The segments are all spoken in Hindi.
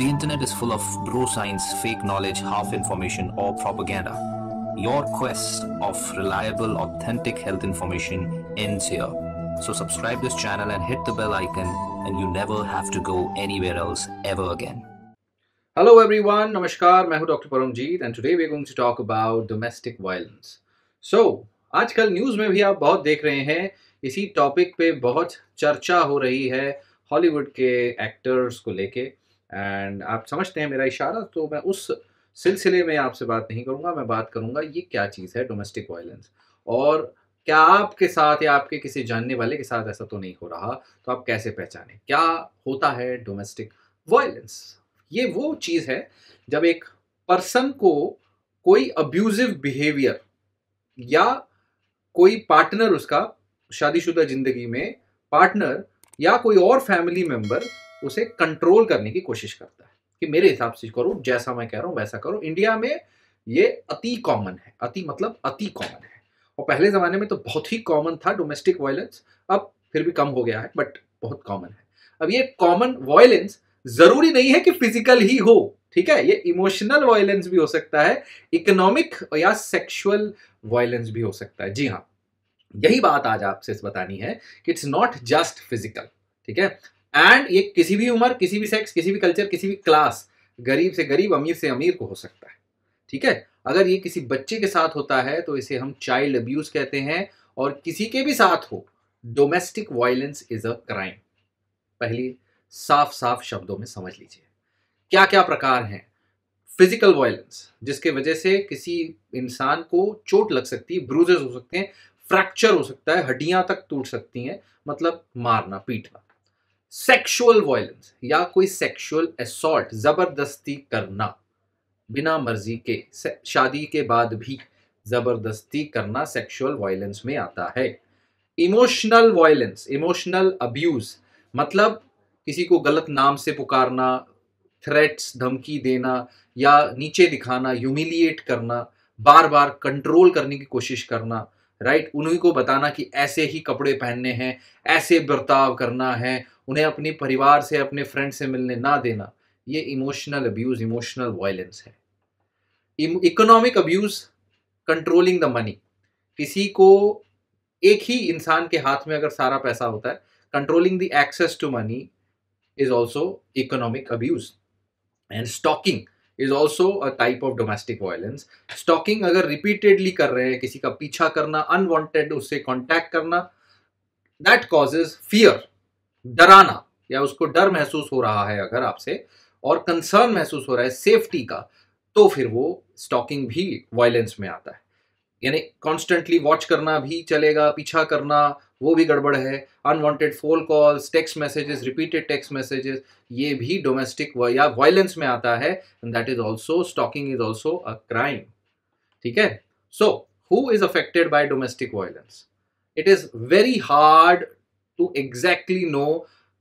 The internet is full of bro science, fake knowledge, half information, or propaganda. Your quest of reliable, authentic health information ends here. So subscribe this channel and hit the bell icon and you never have to go anywhere else ever again. Hello everyone, Namaskar, I am Dr. Paramjeet and today we are going to talk about domestic violence. So, आजकल न्यूज़ में भी आप बहुत देख रहे हैं इसी टॉपिक पे बहुत चर्चा हो रही है हॉलीवुड के एक्टर्स को लेके एंड आप समझते हैं मेरा इशारा तो मैं उस सिलसिले में आपसे बात नहीं करूँगा मैं बात करूँगा ये क्या चीज़ है डोमेस्टिक वायलेंस और क्या आपके साथ या आपके किसी जानने वाले के साथ ऐसा तो नहीं हो रहा तो आप कैसे पहचाने क्या होता है डोमेस्टिक वायलेंस ये वो चीज़ है जब एक पर्सन को कोई अब्यूजिव बिहेवियर या कोई पार्टनर उसका शादीशुदा जिंदगी में पार्टनर या कोई और फैमिली मेम्बर उसे कंट्रोल करने की कोशिश करता है कि मेरे हिसाब से करो जैसा मैं कह रहा हूँ वैसा करो इंडिया में ये अति कॉमन है अति मतलब अति कॉमन है और पहले ज़माने में तो बहुत ही कॉमन था डोमेस्टिक वायलेंस अब फिर भी कम हो गया है बट बहुत कॉमन है अब ये कॉमन वायलेंस ज़रूरी नहीं है कि फिजिकल ही हो ठीक है ये इमोशनल वायलेंस भी हो सकता है इकोनॉमिक या सेक्सुअल वायलेंस भी हो सकता है जी हाँ यही बात आज आपसे बतानी है कि इट्स नॉट जस्ट फिजिकल ठीक है एंड ये किसी भी उम्र किसी भी सेक्स किसी भी कल्चर किसी भी क्लास गरीब से गरीब अमीर से अमीर को हो सकता है ठीक है अगर ये किसी बच्चे के साथ होता है तो इसे हम चाइल्ड अब्यूज कहते हैं और किसी के भी साथ हो domestic violence is a crime पहली साफ साफ शब्दों में समझ लीजिए क्या क्या प्रकार हैं फिजिकल वायलेंस जिसके वजह से किसी इंसान को चोट लग सकती है ब्रूजेस हो सकते हैं फ्रैक्चर हो सकता है हड्डियां तक टूट सकती हैं मतलब मारना पीटना सेक्सुअल वायलेंस या कोई सेक्सुअल असॉल्ट ज़बरदस्ती करना बिना मर्जी के शादी के बाद भी ज़बरदस्ती करना सेक्सुअल वायलेंस में आता है इमोशनल वायलेंस इमोशनल अब्यूज़ मतलब किसी को गलत नाम से पुकारना थ्रेट्स धमकी देना या नीचे दिखाना ह्यूमिलिएट करना बार बार कंट्रोल करने की कोशिश करना राइट उन्हीं को बताना कि ऐसे ही कपड़े पहनने हैं ऐसे बर्ताव करना है उन्हें अपने परिवार से अपने फ्रेंड से मिलने ना देना ये इमोशनल अब्यूज इमोशनल वायलेंस है economic abuse controlling the money किसी को एक ही इंसान के हाथ में अगर सारा पैसा होता है controlling the access to money is also economic abuse and stalking is also a type of domestic violence stalking अगर रिपीटेडली कर रहे हैं किसी का पीछा करना अनवांटेड उससे कॉन्टैक्ट करना दैट कॉजेज फियर डराना या उसको डर महसूस हो रहा है अगर आपसे और कंसर्न महसूस हो रहा है सेफ्टी का तो फिर वो स्टॉकिंग भी वायलेंस में आता है यानी कॉन्स्टेंटली वॉच करना भी चलेगा पीछा करना वो भी गड़बड़ है unwanted phone calls text messages repeated text messages ये भी डोमेस्टिक या वायलेंस में आता है and that is also stalking is also a crime ठीक है so who is affected by domestic violence it is very hard to exactly know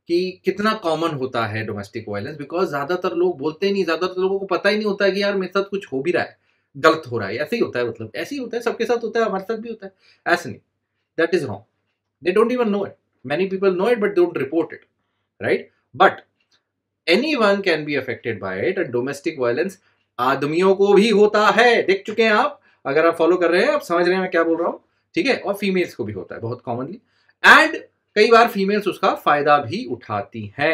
कि कितना कॉमन होता है डोमेस्टिक वायलेंस बिकॉज ज्यादातर लोग बोलते नहीं ज्यादातर लोगों को पता ही नहीं होता है कि यार मेरे साथ कुछ हो भी रहा है गलत हो रहा है ऐसे ही होता है मतलब ऐसे ही होता है सबके साथ होता है हमारे साथ भी होता है ऐसे नहीं that is wrong They don't even know it. Many people know it but don't report it, right? But anyone can be affected by it and domestic violence आदमियों को भी होता है देख चुके हैं आप अगर आप फॉलो कर रहे हैं आप समझ रहे हैं मैं क्या बोल रहा हूं ठीक है और फीमेल्स को भी होता है बहुत कॉमनली एंड कई बार फीमेल्स उसका फायदा भी उठाती हैं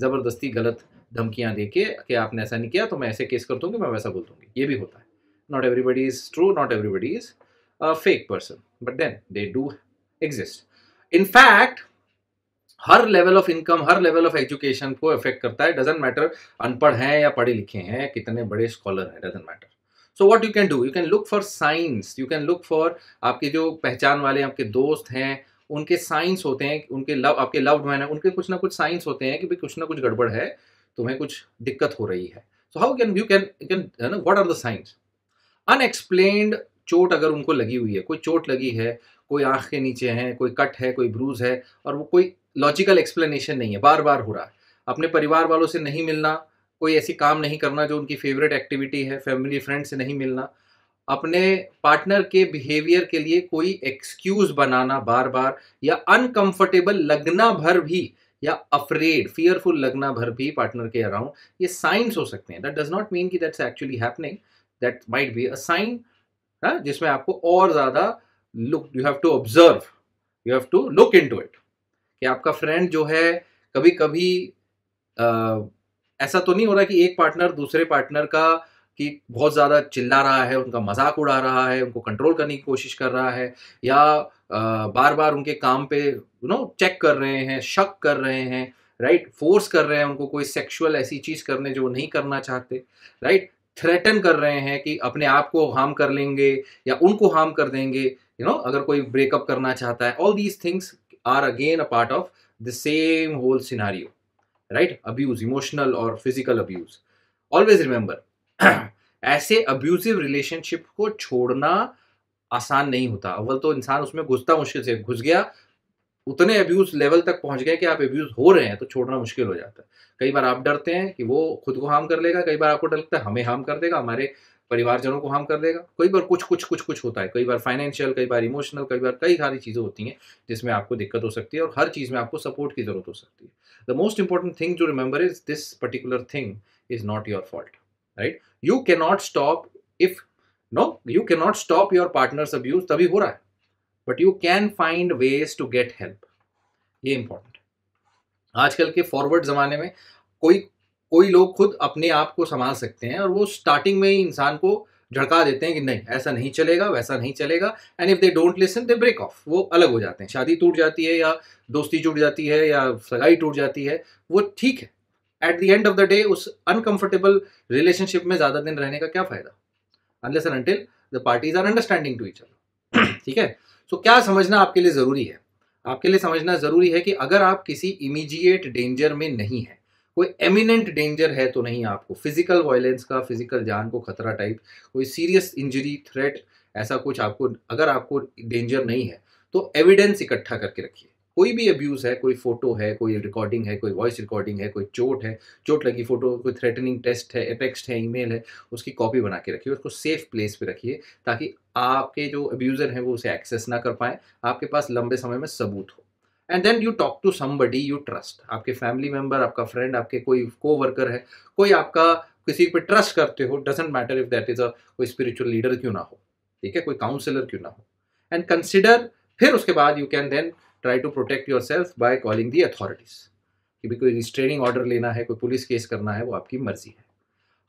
जबरदस्ती गलत धमकियां देके कि आपने ऐसा नहीं किया तो मैं ऐसे केस कर दूंगी मैं वैसा बोल दूंगी ये भी होता है not everybody is true not everybody is a fake person but then they do exist in fact हर लेवल ऑफ इनकम हर लेवल ऑफ एजुकेशन को इफेक्ट करता है डजेंट मैटर अनपढ़ हैं या पढ़े लिखे हैं कितने बड़े स्कॉलर हैं doesn't matter so what you can do you can look for signs you can look for आपके जो पहचान वाले आपके दोस्त हैं उनके साइंस होते हैं उनके लव आपके लव्ड मैन है उनके कुछ ना कुछ साइंस होते हैं कि भाई कुछ ना कुछ गड़बड़ है तुम्हें कुछ दिक्कत हो रही है so how can you can you can what are the signs unexplained चोट अगर उनको लगी हुई है कोई चोट लगी है कोई आँख के नीचे है कोई कट है कोई ब्रूज है और वो कोई लॉजिकल एक्सप्लेनेशन नहीं है बार बार हो रहा है अपने परिवार वालों से नहीं मिलना कोई ऐसी काम नहीं करना जो उनकी फेवरेट एक्टिविटी है फैमिली फ्रेंड से नहीं मिलना अपने पार्टनर के बिहेवियर के लिए कोई एक्सक्यूज बनाना बार बार या अनकंफर्टेबल लगना भर भी या अफ्रेड फियरफुल लगना भर भी पार्टनर के अराउंड ये साइंस हो सकते हैं दैट डज नॉट मीन कि that's actually happening that might be a sign जिसमें आपको और ज़्यादा look you have to observe you have to look to it कि आपका फ्रेंड जो है कभी कभी आ, ऐसा तो नहीं हो रहा कि एक पार्टनर दूसरे पार्टनर का कि बहुत ज़्यादा चिल्ला रहा है उनका मजाक उड़ा रहा है उनको कंट्रोल करने की कोशिश कर रहा है या आ, बार बार उनके काम पे यू नो चेक कर रहे हैं शक कर रहे हैं राइट फोर्स कर रहे हैं उनको कोई सेक्सुअल ऐसी चीज़ करने जो वो नहीं करना चाहते राइट थ्रेटन कर रहे हैं कि अपने आप को हार्म कर लेंगे या उनको हार्म कर देंगे यू नो अगर कोई ब्रेकअप करना चाहता है all these things are again a part of the same whole scenario right abuse emotional और फिजिकल अब्यूज ऑलवेज रिमेंबर ऐसे अब्यूजिव रिलेशनशिप को छोड़ना आसान नहीं होता अव्वल तो इंसान उसमें घुसता मुश्किल से घुस गया उतने अब्यूज लेवल तक पहुंच गए कि आप अब्यूज हो रहे हैं तो छोड़ना मुश्किल हो जाता है कई बार आप डरते हैं कि वो खुद को हार्म कर लेगा कई बार आपको डर लगता है हमें हार्म कर देगा हमारे परिवारजनों को हार्म कर देगा कई बार कुछ कुछ कुछ कुछ होता है कई बार फाइनेंशियल कई बार इमोशनल कई बार कई सारी चीज़ें होती हैं जिसमें आपको दिक्कत हो सकती है और हर चीज़ में आपको सपोर्ट की ज़रूरत हो सकती है the most important thing to remember is this particular thing is not your fault right you can not stop if no you can not stop your partner's abuse तभी हो रहा है but you can find ways to get help ये इंपॉर्टेंट आजकल के फॉरवर्ड ज़माने में कोई कोई लोग खुद अपने आप को संभाल सकते हैं और वो स्टार्टिंग में ही इंसान को झड़का देते हैं कि नहीं ऐसा नहीं चलेगा वैसा नहीं चलेगा and if they don't listen they break off वो अलग हो जाते हैं शादी टूट जाती है या दोस्ती टूट जाती है या सगाई टूट जाती है वो ठीक है at the end of the day उस अनकंफर्टेबल रिलेशनशिप में ज़्यादा दिन रहने का क्या फ़ायदा unless and until the parties are understanding to each other ठीक है सो so, क्या समझना आपके लिए ज़रूरी है आपके लिए समझना ज़रूरी है कि अगर आप किसी इमीजिएट डेंजर में नहीं हैं कोई एमिनेंट डेंजर है तो नहीं आपको फिजिकल वायलेंस का फिजिकल जान को खतरा टाइप कोई सीरियस इंजरी थ्रेट ऐसा कुछ आपको अगर आपको डेंजर नहीं है तो एविडेंस इकट्ठा करके रखिए कोई भी अब्यूज़ है कोई फोटो है कोई रिकॉर्डिंग है कोई वॉइस रिकॉर्डिंग है कोई चोट है चोट लगी फोटो कोई थ्रेटनिंग टेस्ट है टेक्स्ट है ईमेल है उसकी कॉपी बना के रखिए उसको सेफ प्लेस पे रखिए ताकि आपके जो अब्यूज़र हैं वो उसे एक्सेस ना कर पाएँ आपके पास लंबे समय में सबूत हो and then you talk to somebody you trust आपके फैमिली मेम्बर आपका फ्रेंड आपके कोई को वर्कर है कोई आपका किसी पे ट्रस्ट करते हो doesn't matter if that is a कोई स्पिरिचुअल लीडर क्यों ना हो ठीक है कोई काउंसिलर क्यों ना हो एंड कंसिडर फिर उसके बाद you can then try to protect yourself by calling the authorities कि भी कोई रिस्ट्रेनिंग ऑर्डर लेना है कोई पुलिस केस करना है वो आपकी मर्जी है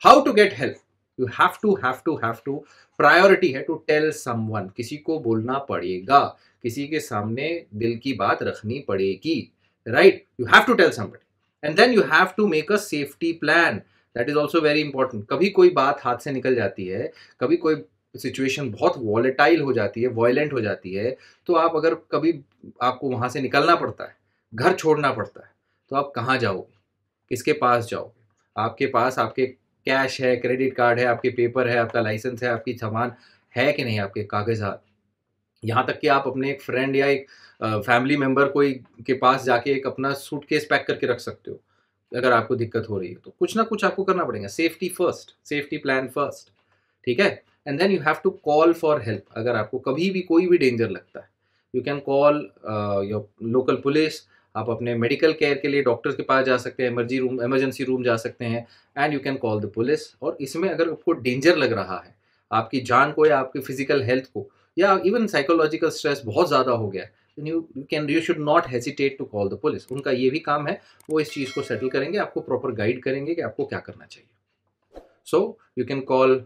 how to get help you have to have to have to priority है टू टेल समवन किसी को बोलना पड़ेगा किसी के सामने दिल की बात रखनी पड़ेगी right you have to tell somebody and then you have to make a safety plan that is also very important कभी कोई बात हाथ से निकल जाती है कभी कोई सिचुएशन बहुत वॉलेटाइल हो जाती है वॉयलेंट हो जाती है तो आप अगर कभी आपको वहां से निकलना पड़ता है घर छोड़ना पड़ता है तो आप कहाँ जाओगे किसके पास जाओगे आपके पास आपके कैश है क्रेडिट कार्ड है आपके पेपर है आपका लाइसेंस है आपकी सामान है कि नहीं आपके कागजात यहाँ तक कि आप अपने एक फ्रेंड या एक फैमिली मेम्बर कोई के पास जाके एक अपना सूट केस पैक करके रख सकते हो अगर आपको दिक्कत हो रही है तो कुछ ना कुछ आपको करना पड़ेगा safety first safety plan first ठीक है and then you have to call for help अगर आपको कभी भी कोई भी डेंजर लगता है you can call your local police आप अपने मेडिकल केयर के लिए डॉक्टर के पास जा सकते हैं एमरजी रूम एमरजेंसी रूम जा सकते हैं and you can call the police और इसमें अगर आपको डेंजर लग रहा है आपकी जान को या आपकी फिजिकल हेल्थ को या इवन साइकोलॉजिकल स्ट्रेस बहुत ज़्यादा हो गया है you can you should not hesitate to call the police उनका ये भी काम है वो इस चीज़ को सेटल करेंगे आपको प्रॉपर गाइड करेंगे कि आपको क्या करना चाहिए सो यू कैन कॉल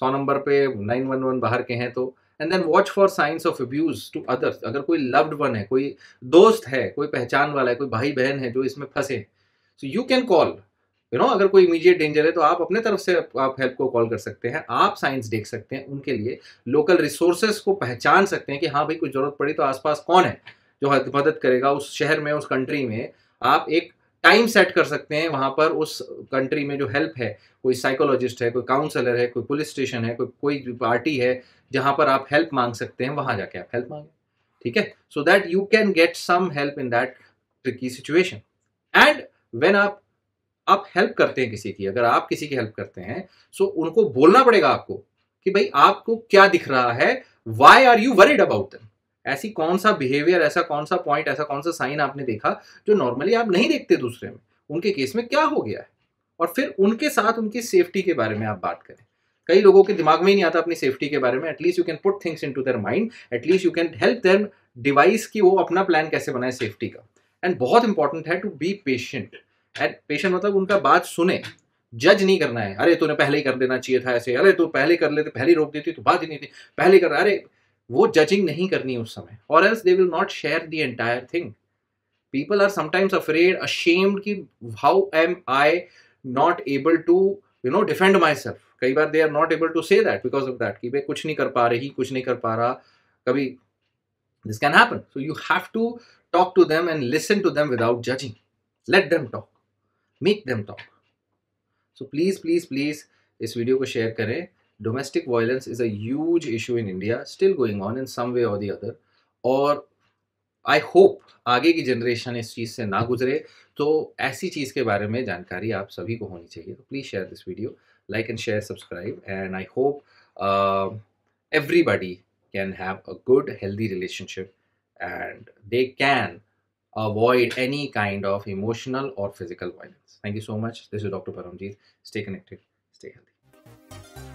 सौ नंबर पे नाइन वन वन बाहर के हैं तो and then watch for signs of abuse to others अगर कोई लव्ड वन है कोई दोस्त है कोई पहचान वाला है कोई भाई बहन है जो इसमें फंसे so you can call you know अगर कोई इमीडिएट डेंजर है तो आप अपने तरफ से आप हेल्प को कॉल कर सकते हैं आप साइंस देख सकते हैं उनके लिए लोकल रिसोर्सेज को पहचान सकते हैं कि हाँ भाई कुछ जरूरत पड़ी तो आसपास कौन है जो मदद करेगा उस शहर में उस कंट्री में आप एक टाइम सेट कर सकते हैं वहाँ पर उस कंट्री में जो हेल्प है कोई साइकोलॉजिस्ट है कोई काउंसलर है कोई पुलिस स्टेशन है कोई कोई पार्टी है जहां पर आप हेल्प मांग सकते हैं वहां जाके आप हेल्प मांगें ठीक है so that you can get some help in that tricky situation and when आप आप हेल्प करते हैं किसी की अगर आप किसी की हेल्प करते हैं सो so उनको बोलना पड़ेगा आपको कि भाई आपको क्या दिख रहा है why are you worried about them ऐसी कौन सा बिहेवियर ऐसा कौन सा पॉइंट ऐसा कौन सा साइन आपने देखा जो नॉर्मली आप नहीं देखते दूसरे में उनके केस में क्या हो गया है और फिर उनके साथ उनकी सेफ्टी के बारे में आप बात करें कई लोगों के दिमाग में ही नहीं आता अपनी सेफ्टी के बारे में at least you can put things into their mind at least you can help their device की वो अपना प्लान कैसे बनाए सेफ्टी का एंड बहुत इंपॉर्टेंट है to be patient and patient मतलब उनका बात सुने जज नहीं करना है अरे तूने पहले ही कर देना चाहिए था ऐसे अरे तू पहले कर लेते पहले रोक देती तो बात ही नहीं थी पहले कर अरे वो जजिंग नहीं करनी उस समय और else they will not share the entire thing people are sometimes afraid ashamed कि how am I not able to you know defend myself कई बार they are not able to say that because of that कि भाई कुछ नहीं कर पा रही कुछ नहीं कर पा रहा कभी this can happen so you have to talk to them and listen to them without judging let them talk make them talk so please please please इस वीडियो को शेयर करें domestic violence is a issue in India still going on in some way or the other और आई होप आगे की जनरेशन इस चीज़ से ना गुजरे तो ऐसी चीज़ के बारे में जानकारी आप सभी को होनी चाहिए तो please share this video like and share subscribe and i hope uh, everybody can have a good healthy relationship and they can avoid any kind of emotional or physical violence thank you so much this is dr paramjeet stay connected stay healthy